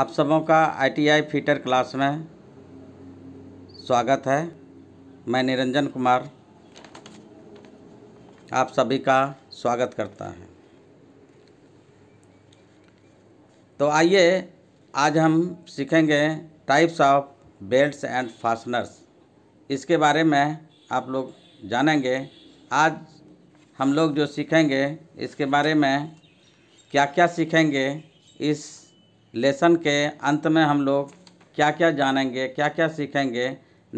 आप सबों का आईटीआई फीटर क्लास में स्वागत है मैं निरंजन कुमार आप सभी का स्वागत करता है तो आइए आज हम सीखेंगे types of belts and fasteners इसके बारे में आप लोग जानेंगे आज हम लोग जो सीखेंगे इसके बारे में क्या क्या सीखेंगे इस लेसन के अंत में हम लोग क्या क्या जानेंगे क्या क्या सीखेंगे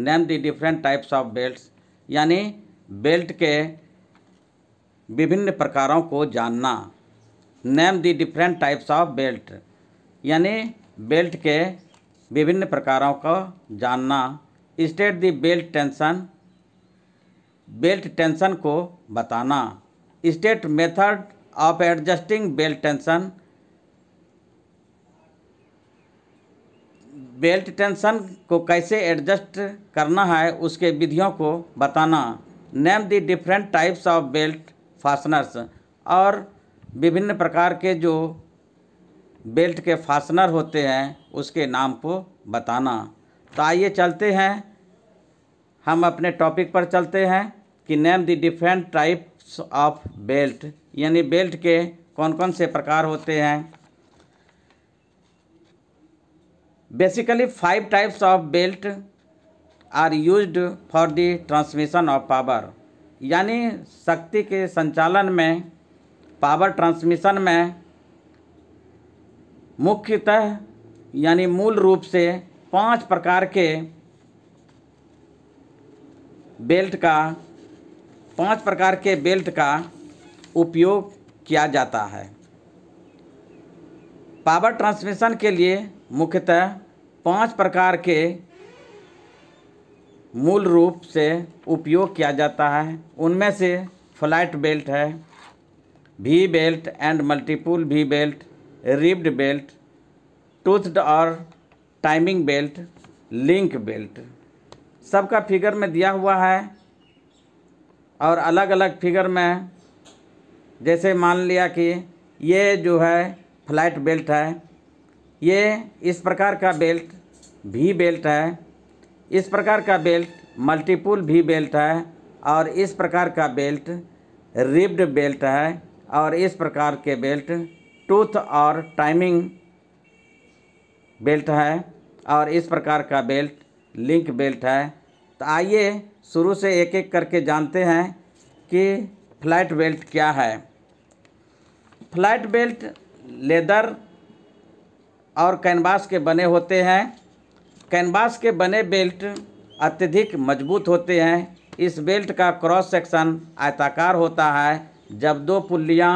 name the different types of belts यानी बेल्ट के विभिन्न प्रकारों को जानना name the different types of belt यानी बेल्ट के विभिन्न प्रकारों को जानना state the belt tension belt tension को बताना state method of adjusting belt tension belt tension को कैसे एडजस्ट करना है उसके विधियों को बताना name the different types of belt fasteners और विभिन्न प्रकार के जो बेल्ट के फासनर होते हैं उसके नाम को बताना तो आइए चलते हैं हम अपने टॉपिक पर चलते हैं कि name the different types of belt यानी बेल्ट के कौन कौन से प्रकार होते हैं basically five types of belt are use for the transmission of power यानी शक्ति के संचालन में पावर ट्रांसमिशन में मुख्यतः यानी मूल रूप से पांच प्रकार के बेल्ट का पांच प्रकार के बेल्ट का उपयोग किया जाता है पावर ट्रांसमिशन के लिए मुख्यतः पांच प्रकार के मूल रूप से उपयोग किया जाता है उनमें से फ्लाइट बेल्ट है V belt and multiple V belt ribbed belt toothed और टाइमिंग बेल्ट लिंक बेल्ट सबका फिगर में दिया हुआ है और अलग अलग फिगर में जैसे मान लिया कि ये जो है फ्लैट बेल्ट है ये इस प्रकार का बेल्ट भी बेल्ट है इस प्रकार का बेल्ट मल्टीपुल भी बेल्ट है और इस प्रकार का बेल्ट रिब्ड बेल्ट है और इस प्रकार के बेल्ट टूथ और टाइमिंग बेल्ट है और इस प्रकार का बेल्ट लिंक बेल्ट है तो आइए शुरू से एक एक करके जानते हैं कि फ्लैट बेल्ट क्या है फ्लैट बेल्ट लेदर और कैनवास के बने होते हैं कैनवास के बने बेल्ट अत्यधिक मजबूत होते हैं इस बेल्ट का क्रॉस सेक्शन आयताकार होता है जब दो पुल्लियाँ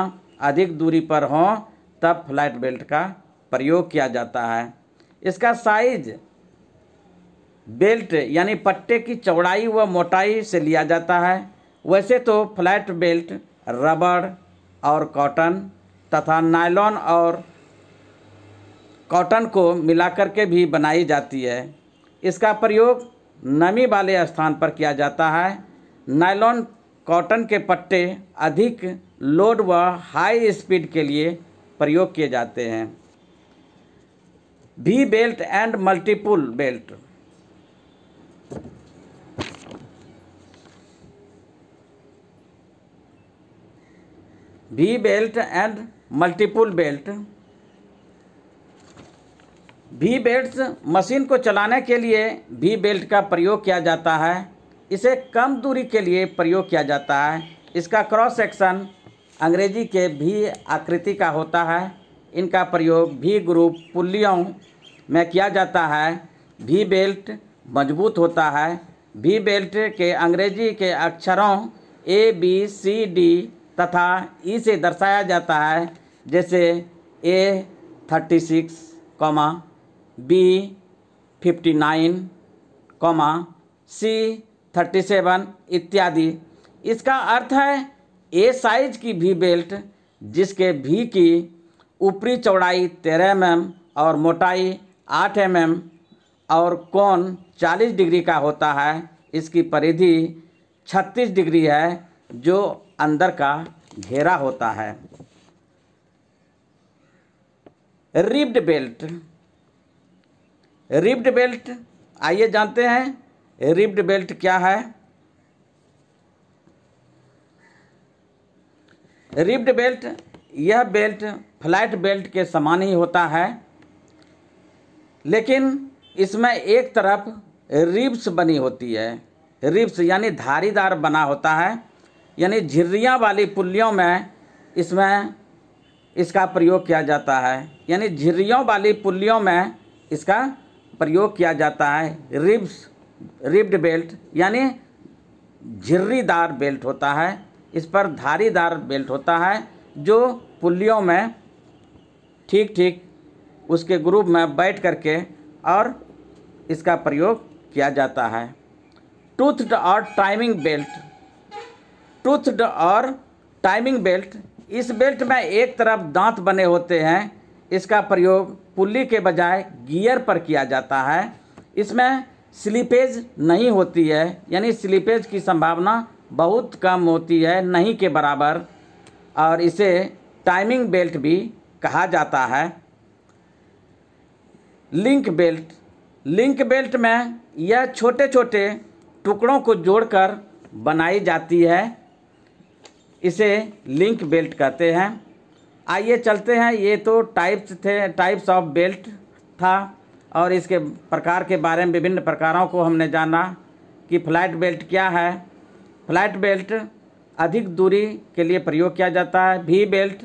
अधिक दूरी पर हों तब फ्लैट बेल्ट का प्रयोग किया जाता है इसका साइज बेल्ट यानी पट्टे की चौड़ाई व मोटाई से लिया जाता है वैसे तो फ्लैट बेल्ट रबड़ और कॉटन तथा नायलॉन और कॉटन को मिलाकर के भी बनाई जाती है इसका प्रयोग नमी वाले स्थान पर किया जाता है नायलॉन कॉटन के पट्टे अधिक लोड व हाई स्पीड के लिए प्रयोग किए जाते हैं V belt and multiple belt V belt and multiple belt V belt machine को चलाने के लिए वी बेल्ट का प्रयोग किया जाता है इसे कम दूरी के लिए प्रयोग किया जाता है इसका क्रॉस सेक्शन अंग्रेजी के भी आकृति का होता है इनका प्रयोग भी ग्रुप पुलियों में किया जाता है भी बेल्ट मजबूत होता है भी बेल्ट के अंग्रेजी के अक्षरों ए बी सी डी तथा इसे दर्शाया जाता है जैसे A thirty six comma B fifty nine comma C thirty seven इत्यादि इसका अर्थ है ए साइज की भी बेल्ट जिसके भी की ऊपरी चौड़ाई तेरह एम mm और मोटाई आठ एम mm और कोण चालीस डिग्री का होता है इसकी परिधि छत्तीस डिग्री है जो अंदर का घेरा होता है रिब्ड बेल्ट रिब्ड बेल्ट आइए जानते हैं रिब्ड बेल्ट क्या है रिब्ड बेल्ट यह बेल्ट फ्लैट बेल्ट के समान ही होता है लेकिन इसमें एक तरफ रिब्स बनी होती है रिब्स यानी धारीदार बना होता है यानी झिर्रियाँ वाली पुलियों में इसमें इसका प्रयोग किया जाता है यानी झिर्रियों वाली पुलियों में इसका प्रयोग किया जाता है रिब्स रिब्ड बेल्ट यानी झिर्रीदार बेल्ट होता है इस पर धारीदार बेल्ट होता है जो पुलियों में ठीक ठीक उसके ग्रुप में बैठ करके और इसका प्रयोग किया जाता है टूथ और टाइमिंग बेल्ट टूथड और टाइमिंग बेल्ट इस बेल्ट में एक तरफ दांत बने होते हैं इसका प्रयोग पुल्ली के बजाय गियर पर किया जाता है इसमें स्लीपेज नहीं होती है यानी स्लीपेज की संभावना बहुत कम होती है नहीं के बराबर और इसे टाइमिंग बेल्ट भी कहा जाता है लिंक बेल्ट लिंक बेल्ट में यह छोटे छोटे टुकड़ों को जोड़कर बनाई जाती है इसे लिंक बेल्ट कहते हैं आइए चलते हैं ये तो टाइप्स थे टाइप्स ऑफ बेल्ट था और इसके प्रकार के बारे में विभिन्न प्रकारों को हमने जाना कि फ्लैट बेल्ट क्या है फ्लैट बेल्ट अधिक दूरी के लिए प्रयोग किया जाता है भी बेल्ट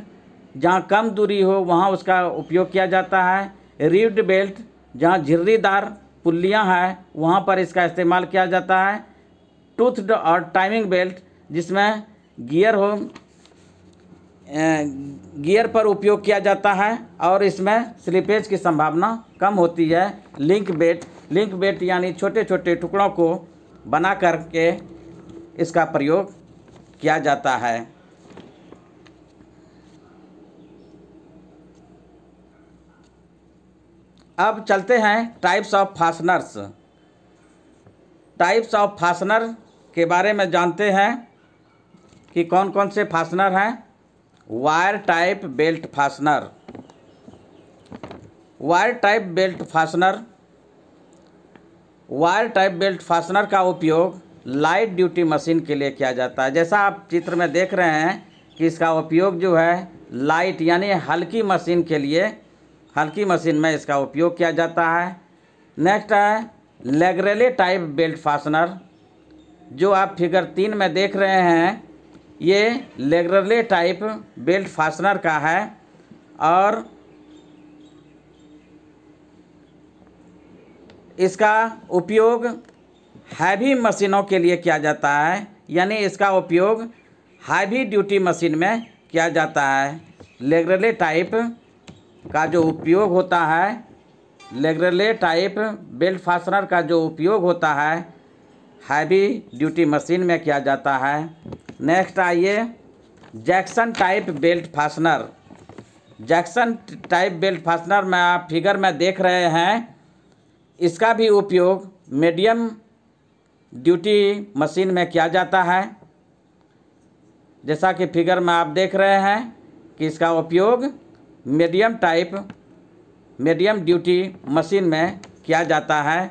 जहाँ कम दूरी हो वहाँ उसका उपयोग किया जाता है रिव्ड बेल्ट जहाँ झिर्रीदार पुल्लियाँ हैं वहाँ पर इसका इस्तेमाल किया जाता है टूथ और टाइमिंग बेल्ट जिसमें गियर हो गियर पर उपयोग किया जाता है और इसमें स्लिपेज की संभावना कम होती है लिंक बेट लिंक बेट यानी छोटे छोटे टुकड़ों को बना कर के इसका प्रयोग किया जाता है अब चलते हैं types of fasteners types of fastener के बारे में जानते हैं कि कौन कौन से फासनर हैं wire type belt fastener wire type belt fastener wire type belt fastener का उपयोग लाइट ड्यूटी मशीन के लिए किया जाता है जैसा आप चित्र में देख रहे हैं कि इसका उपयोग जो है लाइट यानी हल्की मशीन के लिए हल्की मशीन में इसका उपयोग किया जाता है नेक्स्ट है लेगरेले टाइप बेल्ट फासनर जो आप फिगर तीन में देख रहे हैं ये लेगरले टाइप बेल्ट फास्टनर का है और इसका उपयोग हैवी मशीनों के लिए किया जाता है यानी इसका उपयोग हैवी ड्यूटी मशीन में किया जाता है लेगरले टाइप का जो उपयोग होता है लेगरले टाइप बेल्ट फास्टनर का जो उपयोग होता है हैवी ड्यूटी मशीन में किया जाता है नेक्स्ट आइए Jackson type belt fastener Jackson type belt fastener में आप फिगर में देख रहे हैं इसका भी उपयोग मीडियम ड्यूटी मशीन में किया जाता है जैसा कि फिगर में आप देख रहे हैं कि इसका उपयोग medium type medium duty machine में किया जाता है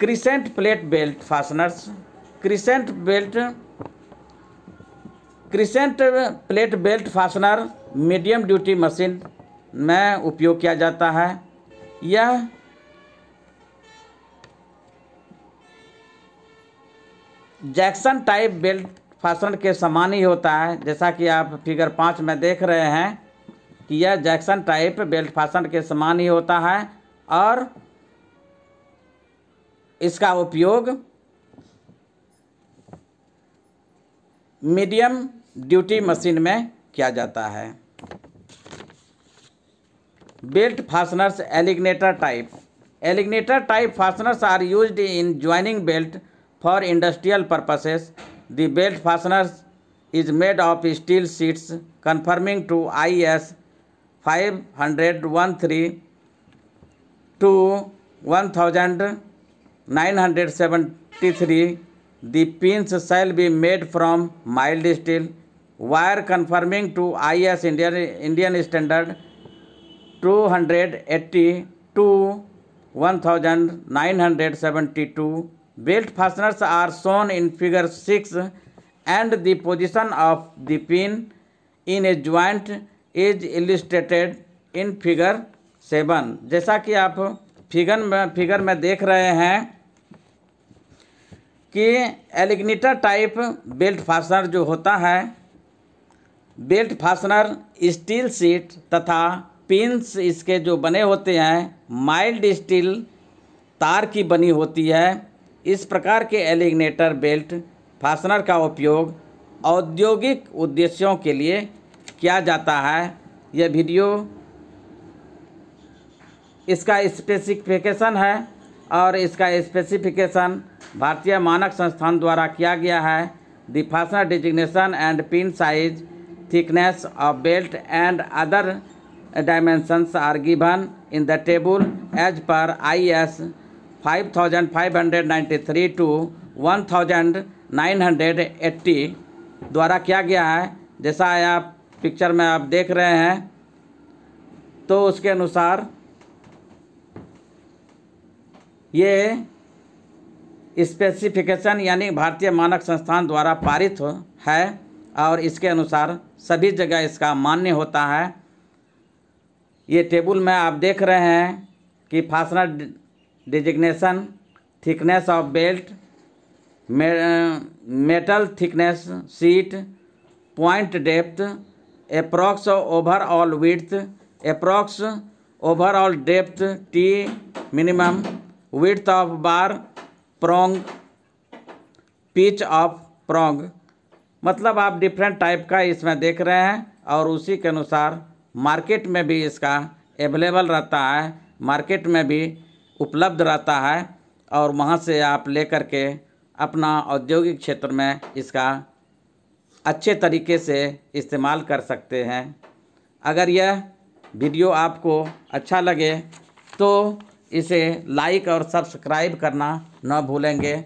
crescent plate belt fasteners crescent belt crescent plate belt fastener medium duty machine में उपयोग किया जाता है यह जैक्सन टाइप बेल्ट फासनर के समान ही होता है जैसा कि आप फिगर पाँच में देख रहे हैं कि यह जैक्सन टाइप बेल्ट फासनर के समान ही होता है और इसका उपयोग मीडियम ड्यूटी मशीन में किया जाता है belt fasteners alligator type alligator type fasteners are use in joining belt for industrial purposes the belt fasteners is made of steel sheets conforming to I S five hundred one three two one thousand nine hundred seventy three the pins shall be made from mild steel wire conforming to IS Indian, Indian standard 280 to 1972 belt fasteners are shown in figure 6 and the position of the pin in a joint is illustrated in figure 7 jaisa ki aap figure mein figure mein dekh rahe hain कि एलिग्नेटर type belt फासनर जो होता है belt fastener steel sheet तथा pins इसके जो बने होते हैं माइल्ड स्टील तार की बनी होती है इस प्रकार के एलिग्नेटर बेल्ट फासनर का उपयोग औद्योगिक उद्देश्यों के लिए किया जाता है यह वीडियो इसका स्पेसिफिकेशन है और इसका स्पेसिफिकेशन भारतीय मानक संस्थान द्वारा किया गया है the fastener designation and pin size thickness of belt and other dimensions are given in the table as per I S five thousand five hundred ninety three two one thousand nine hundred eighty द्वारा किया गया है जैसा आप picture में आप देख रहे हैं तो उसके अनुसार ये स्पेसिफिकेशन यानी भारतीय मानक संस्थान द्वारा पारित है और इसके अनुसार सभी जगह इसका मान्य होता है ये टेबल में आप देख रहे हैं कि fastener designation thickness of belt metal thickness sheet point depth approx overall width approx overall depth T minimum width of bar prong pitch of prong मतलब आप डिफरेंट टाइप का इसमें देख रहे हैं और उसी के अनुसार मार्केट में भी इसका अवेलेबल रहता है मार्केट में भी उपलब्ध रहता है और वहाँ से आप ले कर के अपना औद्योगिक क्षेत्र में इसका अच्छे तरीके से इस्तेमाल कर सकते हैं अगर यह वीडियो आपको अच्छा लगे तो इसे लाइक और सब्सक्राइब करना न भूलेंगे